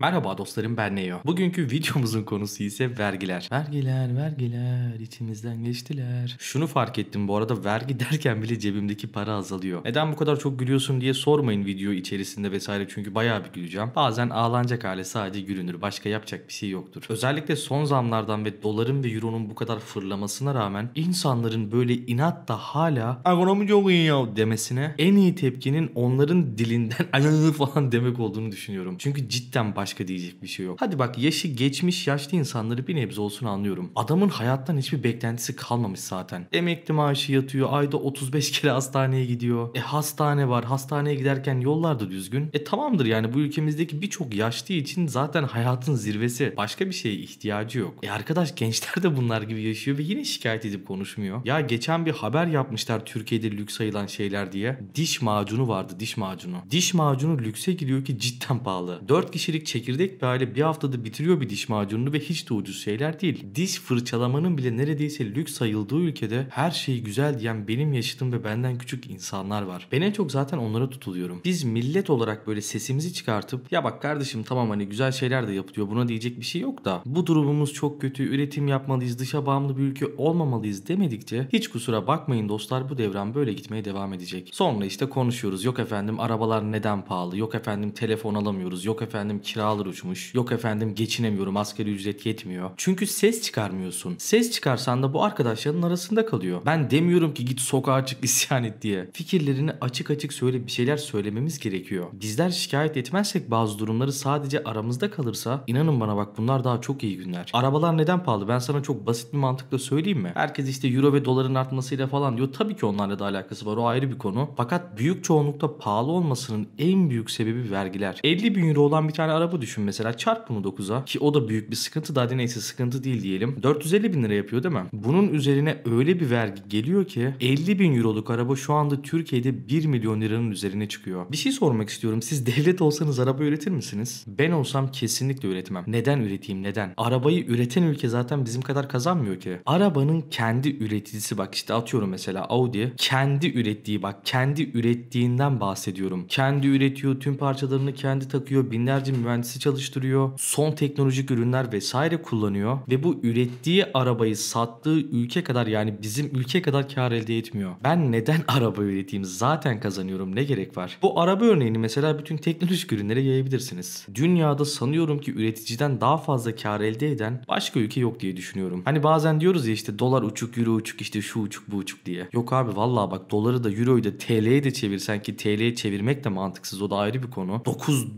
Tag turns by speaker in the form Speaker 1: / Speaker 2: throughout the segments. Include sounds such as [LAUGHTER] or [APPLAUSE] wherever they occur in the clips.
Speaker 1: Merhaba dostlarım ben Neo. Bugünkü videomuzun konusu ise vergiler. Vergiler, vergiler içimizden geçtiler. Şunu fark ettim bu arada vergi [LAUGHS] derken bile cebimdeki para azalıyor. Neden bu kadar çok gülüyorsun diye sormayın video içerisinde vesaire çünkü bayağı bir güleceğim. Bazen ağlanacak hale sadece gülünür. Başka yapacak bir şey yoktur. Özellikle son zamlardan ve doların ve euronun bu kadar fırlamasına rağmen insanların böyle inat da hala ekonomi çok iyi ya demesine en iyi tepkinin onların dilinden [LAUGHS] falan demek olduğunu düşünüyorum. Çünkü cidden baş başka diyecek bir şey yok. Hadi bak yaşı geçmiş yaşlı insanları bir nebze olsun anlıyorum. Adamın hayattan hiçbir beklentisi kalmamış zaten. Emekli maaşı yatıyor. Ayda 35 kere hastaneye gidiyor. E hastane var. Hastaneye giderken yollar da düzgün. E tamamdır yani bu ülkemizdeki birçok yaşlı için zaten hayatın zirvesi. Başka bir şeye ihtiyacı yok. E arkadaş gençler de bunlar gibi yaşıyor ve yine şikayet edip konuşmuyor. Ya geçen bir haber yapmışlar Türkiye'de lüks sayılan şeyler diye. Diş macunu vardı diş macunu. Diş macunu lükse gidiyor ki cidden pahalı. 4 kişilik çekim çekirdek bir aile bir haftada bitiriyor bir diş macununu ve hiç de ucuz şeyler değil. Diş fırçalamanın bile neredeyse lüks sayıldığı ülkede her şey güzel diyen benim yaşadığım ve benden küçük insanlar var. Ben en çok zaten onlara tutuluyorum. Biz millet olarak böyle sesimizi çıkartıp ya bak kardeşim tamam hani güzel şeyler de yapılıyor buna diyecek bir şey yok da bu durumumuz çok kötü üretim yapmalıyız dışa bağımlı bir ülke olmamalıyız demedikçe hiç kusura bakmayın dostlar bu devran böyle gitmeye devam edecek. Sonra işte konuşuyoruz yok efendim arabalar neden pahalı yok efendim telefon alamıyoruz yok efendim kira kiralar uçmuş. Yok efendim geçinemiyorum askeri ücret yetmiyor. Çünkü ses çıkarmıyorsun. Ses çıkarsan da bu arkadaşların arasında kalıyor. Ben demiyorum ki git sokağa çık [LAUGHS] isyan et diye. Fikirlerini açık açık söyle bir şeyler söylememiz gerekiyor. Bizler şikayet etmezsek bazı durumları sadece aramızda kalırsa inanın bana bak bunlar daha çok iyi günler. Arabalar neden pahalı? Ben sana çok basit bir mantıkla söyleyeyim mi? Herkes işte euro ve doların artmasıyla falan diyor. Tabii ki onlarla da alakası var. O ayrı bir konu. Fakat büyük çoğunlukta pahalı olmasının en büyük sebebi vergiler. 50 bin euro olan bir tane araba çarpı düşün mesela. Çarp bunu 9'a ki o da büyük bir sıkıntı da hadi neyse sıkıntı değil diyelim. 450 bin lira yapıyor değil mi? Bunun üzerine öyle bir vergi geliyor ki 50 bin euroluk araba şu anda Türkiye'de 1 milyon liranın üzerine çıkıyor. Bir şey sormak istiyorum. Siz devlet olsanız araba üretir misiniz? Ben olsam kesinlikle üretmem. Neden üreteyim neden? Arabayı üreten ülke zaten bizim kadar kazanmıyor ki. Arabanın kendi üreticisi bak işte atıyorum mesela Audi kendi ürettiği bak kendi ürettiğinden bahsediyorum. Kendi üretiyor tüm parçalarını kendi takıyor binlerce mühendis mühendisi çalıştırıyor. Son teknolojik ürünler vesaire kullanıyor ve bu ürettiği arabayı sattığı ülke kadar yani bizim ülke kadar kar elde etmiyor. Ben neden [LAUGHS] araba üreteyim? Zaten kazanıyorum. Ne gerek var? Bu araba örneğini mesela bütün teknolojik ürünlere yayabilirsiniz. Dünyada sanıyorum ki üreticiden daha fazla kar elde eden başka ülke yok diye düşünüyorum. Hani bazen diyoruz ya işte dolar uçuk, euro uçuk, işte şu uçuk, bu uçuk diye. Yok abi vallahi bak doları da euroyu da TL'ye de çevirsen ki TL'ye çevirmek de mantıksız o da ayrı bir konu. 9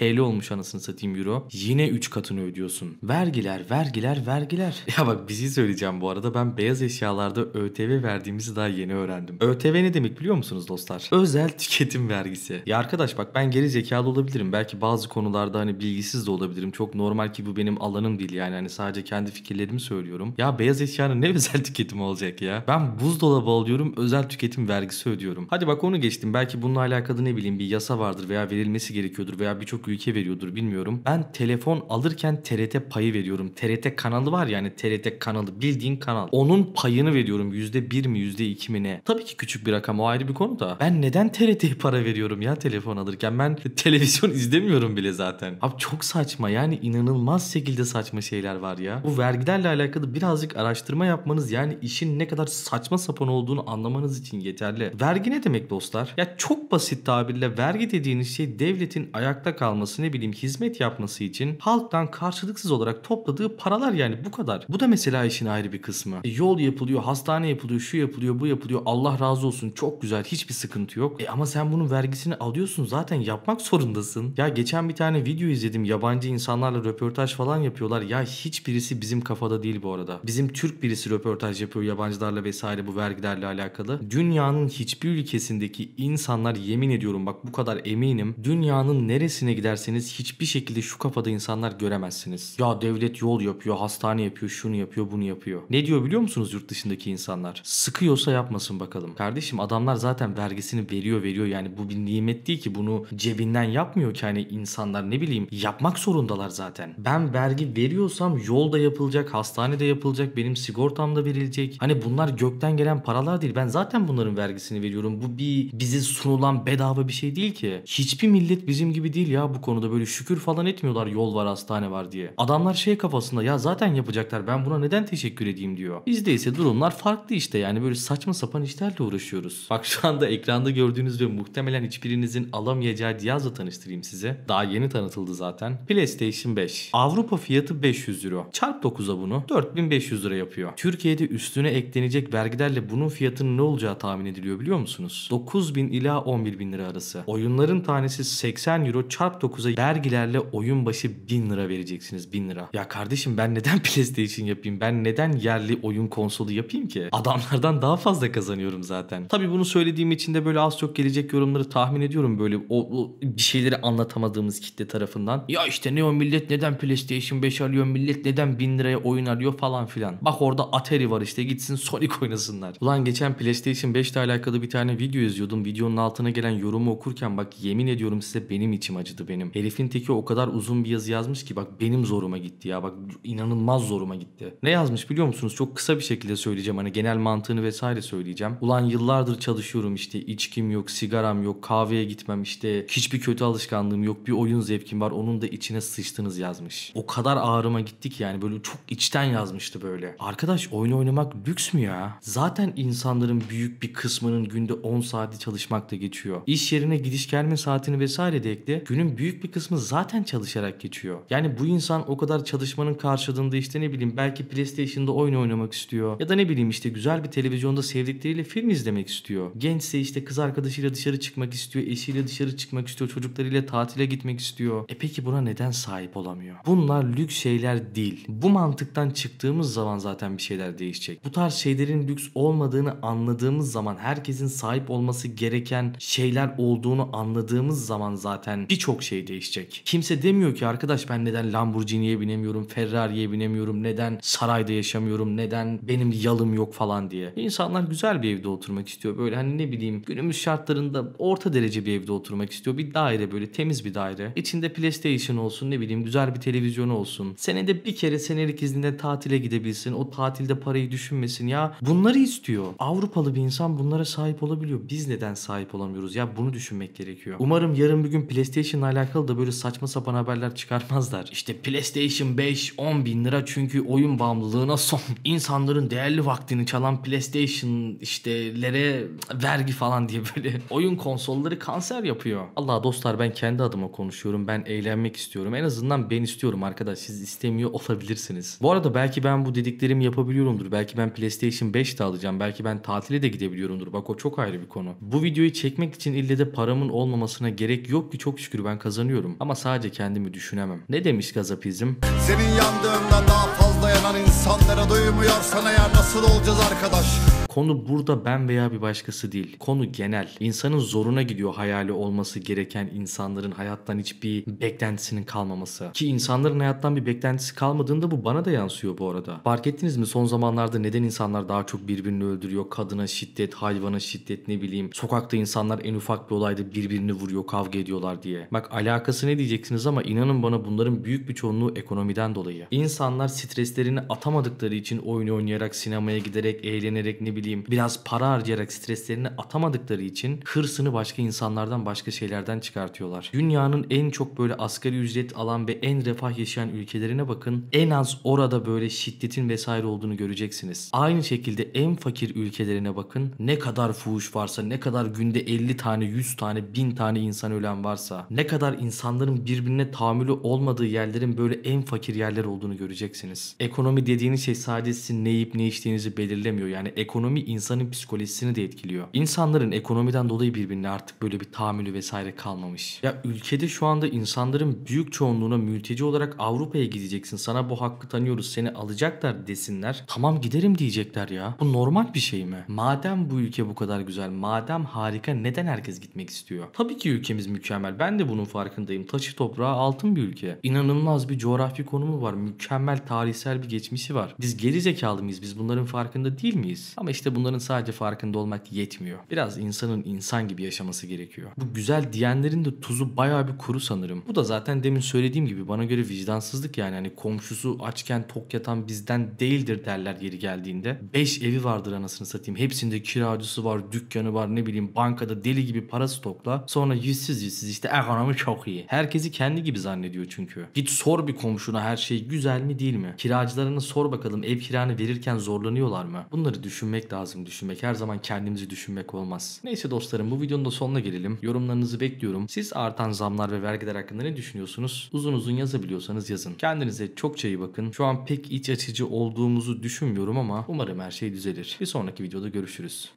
Speaker 1: TL olmuş anasını satayım euro. Yine 3 katını ödüyorsun. Vergiler, vergiler, vergiler. [LAUGHS] Ya bak bir şey söyleyeceğim bu arada. Ben beyaz eşyalarda ÖTV verdiğimizi daha yeni öğrendim. ÖTV ne demek biliyor musunuz dostlar? Özel tüketim vergisi. Ya arkadaş bak ben geri zekalı olabilirim. Belki bazı konularda hani bilgisiz de olabilirim. Çok normal ki bu benim alanım değil yani. Hani sadece kendi fikirlerimi söylüyorum. Ya beyaz eşyanın ne [LAUGHS] özel tüketim olacak ya? Ben buzdolabı alıyorum özel tüketim vergisi ödüyorum. Hadi bak onu geçtim. Belki bununla alakalı ne bileyim bir yasa vardır veya verilmesi gerekiyordur veya birçok ülke veriyordur bilmiyorum. Ben telefon alırken TRT payı veriyorum. TRT kanalı var yani TRT kanalı bildiğin kanal. Onun payını veriyorum %1 mi %2 mi ne? Tabii ki küçük bir rakam o ayrı bir konu da. Ben neden TRT'ye para veriyorum ya telefon alırken? Ben [LAUGHS] televizyon izlemiyorum bile zaten. Abi çok saçma yani inanılmaz şekilde saçma şeyler var ya. Bu vergilerle alakalı birazcık araştırma yapmanız yani işin ne kadar saçma sapan olduğunu anlamanız için yeterli. Vergi ne demek dostlar? Ya çok basit tabirle vergi dediğiniz şey devletin ayakta kalması alması ne bileyim hizmet yapması için halktan karşılıksız olarak topladığı paralar yani bu kadar. Bu da mesela işin ayrı bir kısmı. E, yol yapılıyor, hastane yapılıyor, şu yapılıyor, bu yapılıyor. Allah razı olsun çok güzel hiçbir sıkıntı yok. E ama sen bunun vergisini alıyorsun zaten yapmak zorundasın. Ya geçen bir tane video izledim yabancı insanlarla röportaj falan yapıyorlar. Ya hiçbirisi bizim kafada değil bu arada. Bizim Türk birisi röportaj yapıyor yabancılarla vesaire bu vergilerle alakalı. Dünyanın hiçbir ülkesindeki insanlar yemin ediyorum bak bu kadar eminim. Dünyanın neresine gider giderseniz hiçbir şekilde şu kafada insanlar göremezsiniz. Ya devlet yol yapıyor, hastane yapıyor, şunu yapıyor, bunu yapıyor. Ne diyor biliyor musunuz yurt dışındaki insanlar? Sıkıyorsa yapmasın bakalım. Kardeşim adamlar zaten vergisini veriyor veriyor yani bu bir nimet değil ki bunu cebinden yapmıyor ki hani insanlar ne bileyim yapmak zorundalar zaten. Ben vergi veriyorsam yol da yapılacak, hastane de yapılacak, benim sigortam da verilecek. Hani bunlar gökten gelen paralar değil. Ben zaten bunların vergisini veriyorum. Bu bir bize sunulan bedava bir şey değil ki. Hiçbir millet bizim gibi değil ya. Bu konuda böyle şükür falan etmiyorlar yol var hastane var diye. Adamlar şey kafasında ya zaten yapacaklar ben buna neden teşekkür edeyim diyor. Bizde ise durumlar farklı işte yani böyle saçma sapan işlerle uğraşıyoruz. Bak şu anda ekranda gördüğünüz ve muhtemelen hiçbirinizin alamayacağı cihazla tanıştırayım size. Daha yeni tanıtıldı zaten. PlayStation 5. Avrupa fiyatı 500 euro. Çarp 9'a bunu 4500 lira yapıyor. Türkiye'de üstüne eklenecek vergilerle bunun fiyatının ne olacağı tahmin ediliyor biliyor musunuz? 9000 ila 11000 lira arası. Oyunların tanesi 80 euro çarp saat 9'a vergilerle oyun başı 1000 lira vereceksiniz 1000 lira. Ya kardeşim ben neden [LAUGHS] PlayStation yapayım? Ben neden yerli oyun konsolu yapayım ki? Adamlardan daha fazla kazanıyorum zaten. Tabi bunu söylediğim için de böyle az çok gelecek yorumları tahmin ediyorum böyle o, o bir şeyleri anlatamadığımız kitle tarafından. Ya işte ne o millet neden PlayStation 5 alıyor? Millet neden 1000 liraya oyun alıyor falan filan. Bak orada Atari var işte gitsin Sonic oynasınlar. Ulan geçen PlayStation 5 ile alakalı bir tane video izliyordum. Videonun altına gelen yorumu okurken bak yemin ediyorum size benim içim acıdı benim. Herifin teki o kadar uzun bir yazı yazmış ki bak benim zoruma gitti ya. Bak inanılmaz zoruma gitti. Ne yazmış biliyor musunuz? Çok kısa bir şekilde söyleyeceğim. Hani genel mantığını vesaire söyleyeceğim. Ulan yıllardır çalışıyorum işte içkim yok, sigaram yok, kahveye gitmem işte hiçbir kötü alışkanlığım yok, bir oyun zevkim var. Onun da içine sıçtınız yazmış. O kadar ağrıma gitti ki yani böyle çok içten yazmıştı böyle. Arkadaş oyun oynamak lüks mü ya? Zaten insanların büyük bir kısmının günde 10 saati çalışmakta geçiyor. İş yerine gidiş gelme saatini vesaire de ekle. Günün büyük bir kısmı zaten çalışarak geçiyor. Yani bu insan o kadar çalışmanın karşılığında işte ne bileyim belki PlayStation'da oyun oynamak istiyor. Ya da ne bileyim işte güzel bir televizyonda sevdikleriyle film izlemek istiyor. Gençse işte kız arkadaşıyla dışarı çıkmak istiyor, eşiyle dışarı çıkmak istiyor, çocuklarıyla tatile gitmek istiyor. E peki buna neden sahip olamıyor? Bunlar lüks şeyler değil. Bu mantıktan çıktığımız zaman zaten bir şeyler değişecek. Bu tarz şeylerin lüks olmadığını anladığımız zaman herkesin sahip olması gereken şeyler olduğunu anladığımız zaman zaten birçok şey şey değişecek. Kimse demiyor ki arkadaş ben neden Lamborghini'ye binemiyorum, Ferrari'ye binemiyorum, neden sarayda yaşamıyorum, neden benim yalım yok falan diye. İnsanlar güzel bir evde oturmak istiyor. Böyle hani ne bileyim günümüz şartlarında orta derece bir evde oturmak istiyor. Bir daire böyle temiz bir daire. İçinde PlayStation olsun ne bileyim güzel bir televizyon olsun. Senede bir kere senelik izninde tatile gidebilsin. O tatilde parayı düşünmesin ya. Bunları istiyor. Avrupalı bir insan bunlara sahip olabiliyor. Biz neden sahip olamıyoruz? Ya bunu düşünmek gerekiyor. Umarım yarın bir gün PlayStation hala alakalı da böyle saçma sapan haberler çıkarmazlar. İşte PlayStation 5 10 bin lira çünkü oyun bağımlılığına son. İnsanların değerli vaktini çalan PlayStation iştelere vergi falan diye böyle oyun konsolları kanser yapıyor. Allah dostlar ben kendi adıma konuşuyorum. Ben eğlenmek istiyorum. En azından ben istiyorum arkadaş. Siz istemiyor olabilirsiniz. Bu arada belki ben bu dediklerimi yapabiliyorumdur. Belki ben PlayStation 5 de alacağım. Belki ben tatile de gidebiliyorumdur. Bak o çok ayrı bir konu. Bu videoyu çekmek için ille de paramın olmamasına gerek yok ki çok şükür ben kazanıyorum kazanıyorum ama sadece kendimi düşünemem. Ne demiş gazapizm? Senin yandığından daha fazla yanan insanlara duymuyorsan eğer nasıl olacağız arkadaş? Konu burada ben veya bir başkası değil. Konu genel. İnsanın zoruna gidiyor hayali olması gereken insanların hayattan hiçbir beklentisinin kalmaması. Ki insanların hayattan bir beklentisi kalmadığında bu bana da yansıyor bu arada. Fark ettiniz mi son zamanlarda neden insanlar daha çok birbirini öldürüyor? Kadına şiddet, hayvana şiddet ne bileyim. Sokakta insanlar en ufak bir olayda birbirini vuruyor, kavga ediyorlar diye. Bak alakası ne diyeceksiniz ama inanın bana bunların büyük bir çoğunluğu ekonomiden dolayı. İnsanlar streslerini atamadıkları için oyun oynayarak, sinemaya giderek, eğlenerek ne bileyim biraz para harcayarak streslerini atamadıkları için hırsını başka insanlardan başka şeylerden çıkartıyorlar. Dünyanın en çok böyle asgari ücret alan ve en refah yaşayan ülkelerine bakın. En az orada böyle şiddetin vesaire olduğunu göreceksiniz. Aynı şekilde en fakir ülkelerine bakın. Ne kadar fuhuş varsa, ne kadar günde 50 tane, 100 tane, 1000 tane insan ölen varsa, ne kadar kadar insanların birbirine tahammülü olmadığı yerlerin böyle en fakir yerler olduğunu göreceksiniz. Ekonomi dediğiniz şey sadece sizin ne yiyip ne içtiğinizi belirlemiyor. Yani ekonomi insanın psikolojisini de etkiliyor. İnsanların ekonomiden dolayı birbirine artık böyle bir tahammülü vesaire kalmamış. Ya ülkede şu anda insanların büyük çoğunluğuna mülteci olarak Avrupa'ya gideceksin. Sana bu hakkı tanıyoruz. Seni alacaklar desinler. Tamam giderim diyecekler ya. Bu normal bir şey mi? Madem bu ülke bu kadar güzel, madem harika neden herkes gitmek istiyor? Tabii ki ülkemiz mükemmel. Ben de bunun farkındayım. Taşı toprağı altın bir ülke. İnanılmaz bir coğrafi konumu var. Mükemmel tarihsel bir geçmişi var. Biz geri zekalı mıyız? Biz bunların farkında değil miyiz? Ama işte bunların sadece farkında olmak yetmiyor. Biraz insanın insan gibi yaşaması gerekiyor. Bu güzel diyenlerin de tuzu bayağı bir kuru sanırım. Bu da zaten demin söylediğim gibi bana göre vicdansızlık yani. Hani komşusu açken tok yatan bizden değildir derler geri geldiğinde. 5 evi vardır anasını satayım. Hepsinde kiracısı var, dükkanı var, ne bileyim bankada deli gibi para stokla. Sonra yüzsüz yüzsüz işte ekonomi çok iyi. Herkesi kendi gibi zannediyor çünkü. Git sor bir komşuna her şey güzel mi değil mi? Kiracılarına sor bakalım ev kiranı verirken zorlanıyorlar mı? Bunları düşünmek lazım düşünmek. Her zaman kendimizi düşünmek olmaz. Neyse dostlarım bu videonun da sonuna gelelim. Yorumlarınızı bekliyorum. Siz artan zamlar ve vergiler hakkında ne düşünüyorsunuz? Uzun uzun yazabiliyorsanız yazın. Kendinize çok iyi bakın. Şu an pek iç açıcı olduğumuzu düşünmüyorum ama umarım her şey düzelir. Bir sonraki videoda görüşürüz.